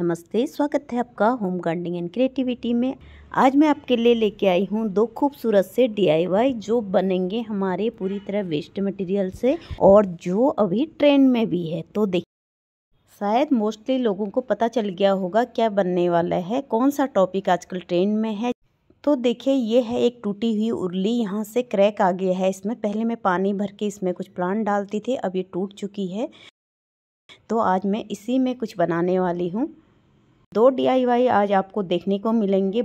नमस्ते स्वागत है आपका होम गार्डनिंग एंड क्रिएटिविटी में आज मैं आपके लिए लेके आई हूँ दो खूबसूरत से डीआईवाई जो बनेंगे हमारे पूरी तरह वेस्ट मटेरियल से और जो अभी ट्रेंड में भी है तो देख शायद मोस्टली लोगों को पता चल गया होगा क्या बनने वाला है कौन सा टॉपिक आजकल ट्रेंड में है तो देखिए ये है एक टूटी हुई उर्ली यहाँ से क्रैक आ गया है इसमें पहले मैं पानी भर के इसमें कुछ प्लांट डालती थी अब ये टूट चुकी है तो आज मैं इसी में कुछ बनाने वाली हूँ दो डी आज आपको देखने को मिलेंगे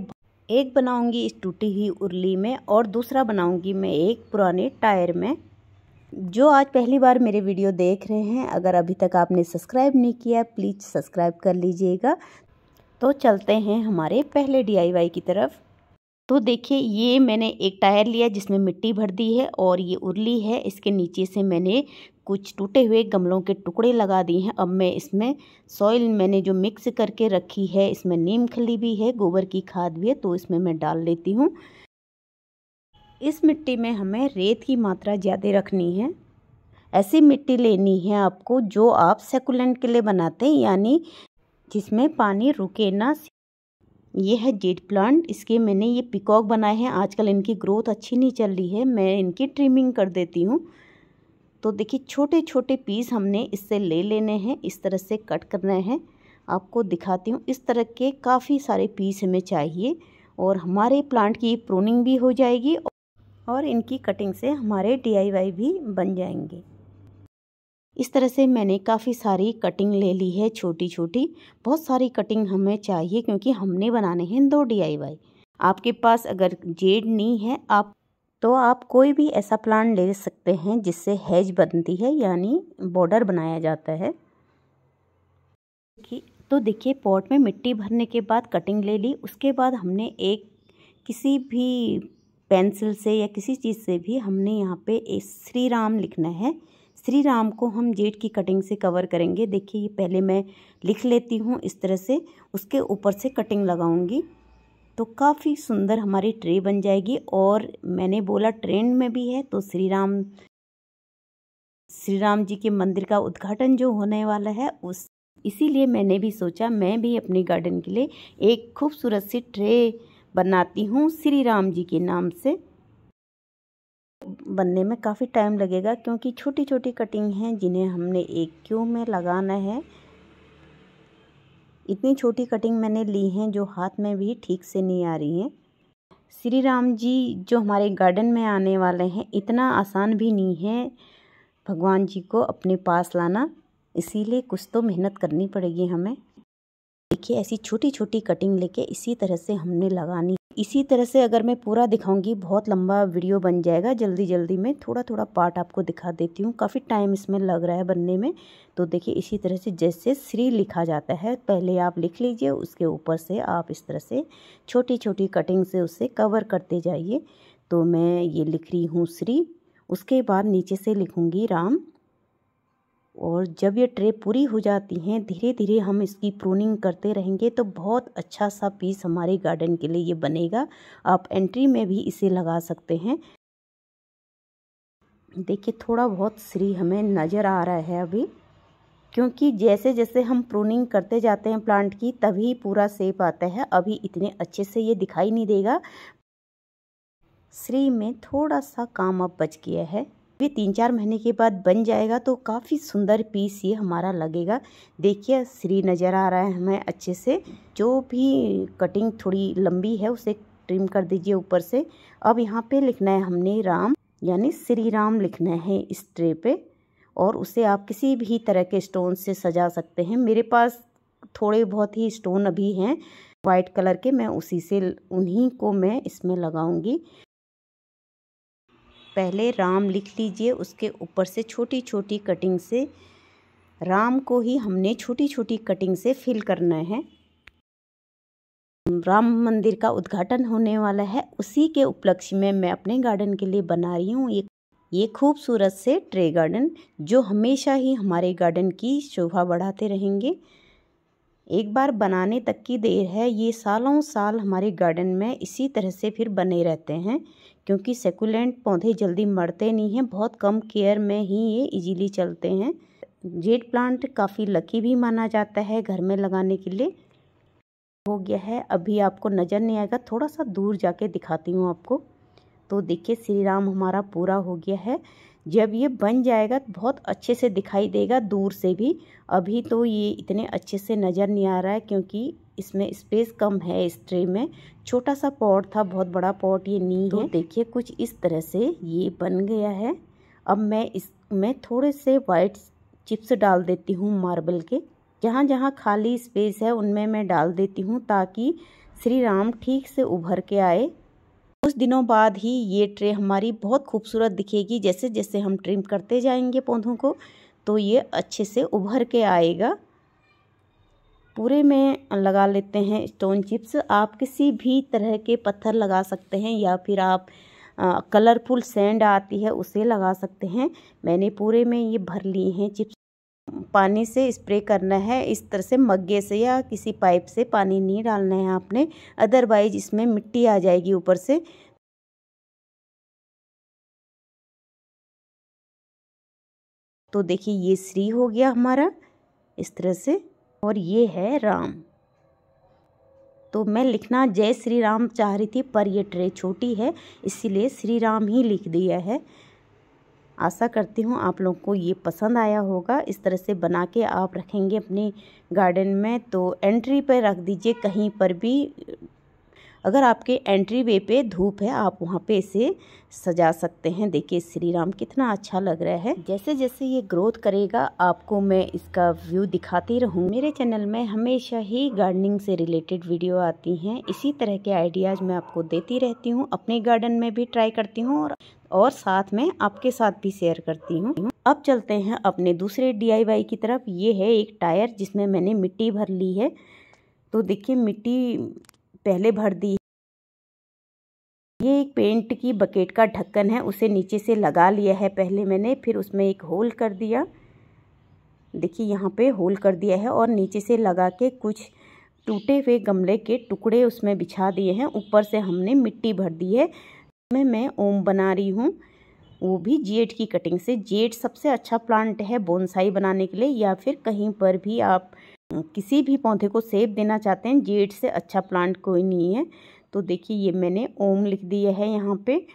एक बनाऊंगी इस टूटी हुई उर्ली में और दूसरा बनाऊंगी मैं एक पुराने टायर में जो आज पहली बार मेरे वीडियो देख रहे हैं अगर अभी तक आपने सब्सक्राइब नहीं किया प्लीज़ सब्सक्राइब कर लीजिएगा तो चलते हैं हमारे पहले डी की तरफ तो देखिए ये मैंने एक टायर लिया जिसमें मिट्टी भर दी है और ये उरली है इसके नीचे से मैंने कुछ टूटे हुए गमलों के टुकड़े लगा दिए हैं अब मैं इसमें सॉइल मैंने जो मिक्स करके रखी है इसमें नीम खली भी है गोबर की खाद भी है तो इसमें मैं डाल लेती हूँ इस मिट्टी में हमें रेत की मात्रा ज़्यादा रखनी है ऐसी मिट्टी लेनी है आपको जो आप सेकुलेंट के लिए बनाते हैं यानी जिसमें पानी रुके ना ये है जेड प्लांट इसके मैंने ये पिकॉक बनाए हैं आजकल इनकी ग्रोथ अच्छी नहीं चल रही है मैं इनकी ट्रिमिंग कर देती हूँ तो देखिए छोटे छोटे पीस हमने इससे ले लेने हैं इस तरह से कट करने हैं आपको दिखाती हूँ इस तरह के काफ़ी सारे पीस हमें चाहिए और हमारे प्लांट की प्रोनिंग भी हो जाएगी और इनकी कटिंग से हमारे डी भी बन जाएंगे इस तरह से मैंने काफ़ी सारी कटिंग ले ली है छोटी छोटी बहुत सारी कटिंग हमें चाहिए क्योंकि हमने बनाने हैं दो डी आपके पास अगर जेड नहीं है आप तो आप कोई भी ऐसा प्लान ले सकते हैं जिससे हैज बनती है यानी बॉर्डर बनाया जाता है तो देखिए पॉट में मिट्टी भरने के बाद कटिंग ले ली उसके बाद हमने एक किसी भी पेंसिल से या किसी चीज़ से भी हमने यहाँ पे श्री राम लिखना है श्री राम को हम जेठ की कटिंग से कवर करेंगे देखिए ये पहले मैं लिख लेती हूँ इस तरह से उसके ऊपर से कटिंग लगाऊंगी तो काफ़ी सुंदर हमारी ट्रे बन जाएगी और मैंने बोला ट्रेंड में भी है तो श्री राम श्री राम जी के मंदिर का उद्घाटन जो होने वाला है उस इसीलिए मैंने भी सोचा मैं भी अपने गार्डन के लिए एक खूबसूरत सी ट्रे बनाती हूँ श्री राम जी के नाम से बनने में काफ़ी टाइम लगेगा क्योंकि छोटी छोटी कटिंग हैं जिन्हें हमने एक क्यू में लगाना है इतनी छोटी कटिंग मैंने ली हैं जो हाथ में भी ठीक से नहीं आ रही हैं श्री राम जी जो हमारे गार्डन में आने वाले हैं इतना आसान भी नहीं है भगवान जी को अपने पास लाना इसीलिए कुछ तो मेहनत करनी पड़ेगी हमें देखिए ऐसी छोटी छोटी कटिंग लेके इसी तरह से हमने लगानी इसी तरह से अगर मैं पूरा दिखाऊंगी बहुत लंबा वीडियो बन जाएगा जल्दी जल्दी मैं थोड़ा थोड़ा पार्ट आपको दिखा देती हूँ काफ़ी टाइम इसमें लग रहा है बनने में तो देखिए इसी तरह से जैसे श्री लिखा जाता है पहले आप लिख लीजिए उसके ऊपर से आप इस तरह से छोटी छोटी कटिंग से उसे कवर करते जाइए तो मैं ये लिख रही हूँ श्री उसके बाद नीचे से लिखूँगी राम और जब ये ट्रे पूरी हो जाती हैं धीरे धीरे हम इसकी प्रूनिंग करते रहेंगे तो बहुत अच्छा सा पीस हमारे गार्डन के लिए ये बनेगा आप एंट्री में भी इसे लगा सकते हैं देखिए थोड़ा बहुत श्री हमें नज़र आ रहा है अभी क्योंकि जैसे जैसे हम प्रूनिंग करते जाते हैं प्लांट की तभी पूरा सेप आता है अभी इतने अच्छे से ये दिखाई नहीं देगा श्री में थोड़ा सा काम अब बच गया है पे तीन चार महीने के बाद बन जाएगा तो काफ़ी सुंदर पीस ये हमारा लगेगा देखिए श्री नज़र आ रहा है हमें अच्छे से जो भी कटिंग थोड़ी लंबी है उसे ट्रिम कर दीजिए ऊपर से अब यहाँ पे लिखना है हमने राम यानी श्री राम लिखना है इस ट्रे पे और उसे आप किसी भी तरह के स्टोन से सजा सकते हैं मेरे पास थोड़े बहुत ही स्टोन अभी हैं वाइट कलर के मैं उसी से उन्हीं को मैं इसमें लगाऊंगी पहले राम लिख लीजिए उसके ऊपर से छोटी छोटी कटिंग से राम को ही हमने छोटी छोटी कटिंग से फिल करना है राम मंदिर का उद्घाटन होने वाला है उसी के उपलक्ष्य में मैं अपने गार्डन के लिए बना रही हूँ ये ये खूबसूरत से ट्रे गार्डन जो हमेशा ही हमारे गार्डन की शोभा बढ़ाते रहेंगे एक बार बनाने तक की देर है ये सालों साल हमारे गार्डन में इसी तरह से फिर बने रहते हैं क्योंकि सेकुलेंट पौधे जल्दी मरते नहीं हैं बहुत कम केयर में ही ये इजीली चलते हैं जेड प्लांट काफ़ी लकी भी माना जाता है घर में लगाने के लिए हो गया है अभी आपको नज़र नहीं आएगा थोड़ा सा दूर जाके दिखाती हूँ आपको तो देखिए श्री राम हमारा पूरा हो गया है जब ये बन जाएगा तो बहुत अच्छे से दिखाई देगा दूर से भी अभी तो ये इतने अच्छे से नज़र नहीं आ रहा है क्योंकि इसमें स्पेस कम है इस ट्रे में छोटा सा पॉट था बहुत बड़ा पॉट ये नहीं तो है देखिए कुछ इस तरह से ये बन गया है अब मैं इसमें थोड़े से वाइट चिप्स डाल देती हूँ मार्बल के जहाँ जहाँ खाली स्पेस है उनमें मैं डाल देती हूँ ताकि श्री राम ठीक से उभर के आए कुछ दिनों बाद ही ये ट्रे हमारी बहुत खूबसूरत दिखेगी जैसे जैसे हम ट्रिम करते जाएंगे पौधों को तो ये अच्छे से उभर के आएगा पूरे में लगा लेते हैं स्टोन चिप्स आप किसी भी तरह के पत्थर लगा सकते हैं या फिर आप कलरफुल सैंड आती है उसे लगा सकते हैं मैंने पूरे में ये भर लिए हैं चिप्स पानी से स्प्रे करना है इस तरह से मग्गे से या किसी पाइप से पानी नहीं डालना है आपने अदरवाइज इसमें मिट्टी आ जाएगी ऊपर से तो देखिए ये श्री हो गया हमारा इस तरह से और ये है राम तो मैं लिखना जय श्री राम चाह रही थी पर ये ट्रे छोटी है इसीलिए श्री राम ही लिख दिया है आशा करती हूँ आप लोगों को ये पसंद आया होगा इस तरह से बना के आप रखेंगे अपने गार्डन में तो एंट्री पर रख दीजिए कहीं पर भी अगर आपके एंट्री वे पे धूप है आप वहाँ पे इसे सजा सकते हैं देखिए श्री राम कितना अच्छा लग रहा है जैसे जैसे ये ग्रोथ करेगा आपको मैं इसका व्यू दिखाती रहूँ मेरे चैनल में हमेशा ही गार्डनिंग से रिलेटेड वीडियो आती हैं इसी तरह के आइडियाज़ मैं आपको देती रहती हूँ अपने गार्डन में भी ट्राई करती हूँ और और साथ में आपके साथ भी शेयर करती हूँ अब चलते हैं अपने दूसरे डी की तरफ ये है एक टायर जिसमें मैंने मिट्टी भर ली है तो देखिए मिट्टी पहले भर दी ये एक पेंट की बकेट का ढक्कन है उसे नीचे से लगा लिया है पहले मैंने फिर उसमें एक होल कर दिया देखिए यहाँ पे होल कर दिया है और नीचे से लगा के कुछ टूटे हुए गमले के टुकड़े उसमें बिछा दिए हैं ऊपर से हमने मिट्टी भर दी है मैं मैं ओम बना रही हूँ वो भी जेट की कटिंग से जेट सबसे अच्छा प्लांट है बोनसाई बनाने के लिए या फिर कहीं पर भी आप किसी भी पौधे को सेब देना चाहते हैं जेड से अच्छा प्लांट कोई नहीं है तो देखिए ये मैंने ओम लिख दिया है यहाँ पे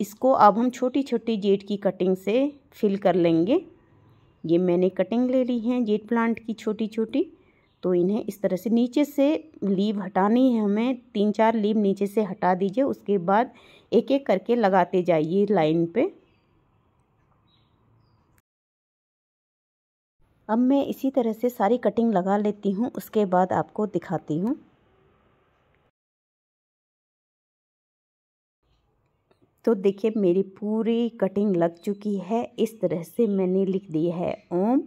इसको अब हम छोटी छोटी जेड की कटिंग से फिल कर लेंगे ये मैंने कटिंग ले ली है जेड प्लांट की छोटी छोटी तो इन्हें इस तरह से नीचे से लीव हटानी है हमें तीन चार लीव नीचे से हटा दीजिए उसके बाद एक एक करके लगाते जाइए लाइन पर अब मैं इसी तरह से सारी कटिंग लगा लेती हूँ उसके बाद आपको दिखाती हूँ तो देखिए मेरी पूरी कटिंग लग चुकी है इस तरह से मैंने लिख दी है ओम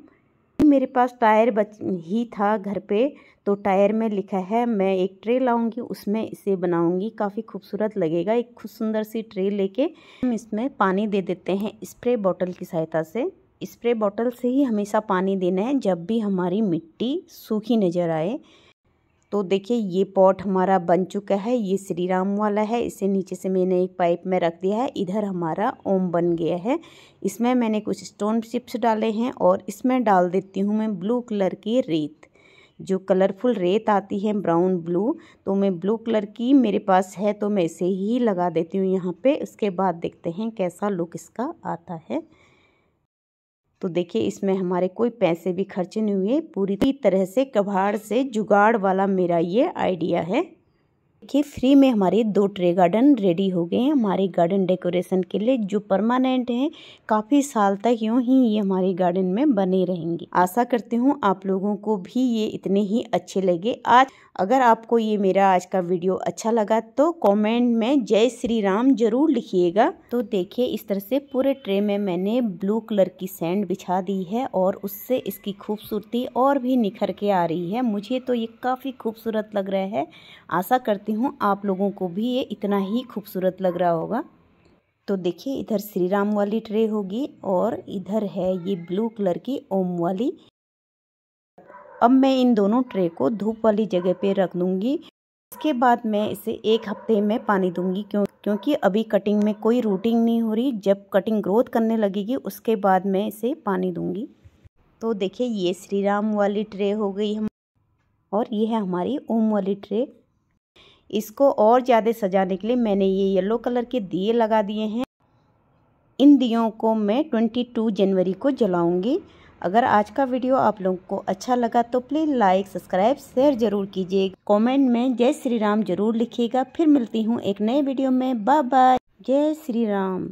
मेरे पास टायर बच ही था घर पे तो टायर में लिखा है मैं एक ट्रे लाऊंगी उसमें इसे बनाऊंगी काफ़ी खूबसूरत लगेगा एक खूब सुंदर सी ट्रे लेके हम इसमें पानी दे देते हैं स्प्रे बॉटल की सहायता से स्प्रे बॉटल से ही हमेशा पानी देना है जब भी हमारी मिट्टी सूखी नज़र आए तो देखिए ये पॉट हमारा बन चुका है ये श्री राम वाला है इसे नीचे से मैंने एक पाइप में रख दिया है इधर हमारा ओम बन गया है इसमें मैंने कुछ स्टोन चिप्स डाले हैं और इसमें डाल देती हूँ मैं ब्लू कलर की रेत जो कलरफुल रेत आती है ब्राउन ब्लू तो मैं ब्लू कलर की मेरे पास है तो मैं इसे ही लगा देती हूँ यहाँ पे उसके बाद देखते हैं कैसा लुक इसका आता है तो देखिए इसमें हमारे कोई पैसे भी खर्चे नहीं हुए पूरी तरह से कबाड़ से जुगाड़ वाला मेरा ये आइडिया है देखिए फ्री में हमारे दो ट्रे गार्डन रेडी हो गए हैं हमारे गार्डन डेकोरेशन के लिए जो परमानेंट हैं काफ़ी साल तक यूँ ही ये हमारे गार्डन में बने रहेंगे आशा करती हूँ आप लोगों को भी ये इतने ही अच्छे लगे आज अगर आपको ये मेरा आज का वीडियो अच्छा लगा तो कमेंट में जय श्री राम जरूर लिखिएगा तो देखिए इस तरह से पूरे ट्रे में मैंने ब्लू कलर की सैंड बिछा दी है और उससे इसकी खूबसूरती और भी निखर के आ रही है मुझे तो ये काफ़ी खूबसूरत लग रहा है आशा करती करती हूँ आप लोगों को भी ये इतना ही खूबसूरत लग रहा होगा तो देखिए इधर श्री राम वाली ट्रे होगी और इधर है ये ब्लू कलर की ओम वाली अब मैं इन दोनों ट्रे को धूप वाली जगह पे रख दूंगी इसके बाद मैं इसे एक हफ्ते में पानी दूंगी क्यों क्योंकि अभी कटिंग में कोई रूटिंग नहीं हो रही जब कटिंग ग्रोथ करने लगेगी उसके बाद मैं इसे पानी दूंगी तो देखिए ये श्री राम वाली ट्रे हो गई हम और ये है हमारी ओम वाली ट्रे इसको और ज़्यादा सजाने के लिए मैंने ये येलो कलर के दिए लगा दिए हैं इन दियों को मैं 22 जनवरी को जलाऊंगी अगर आज का वीडियो आप लोगों को अच्छा लगा तो प्लीज़ लाइक सब्सक्राइब शेयर जरूर कीजिए कमेंट में जय श्री राम जरूर लिखिएगा फिर मिलती हूँ एक नए वीडियो में बाय बाय जय श्री राम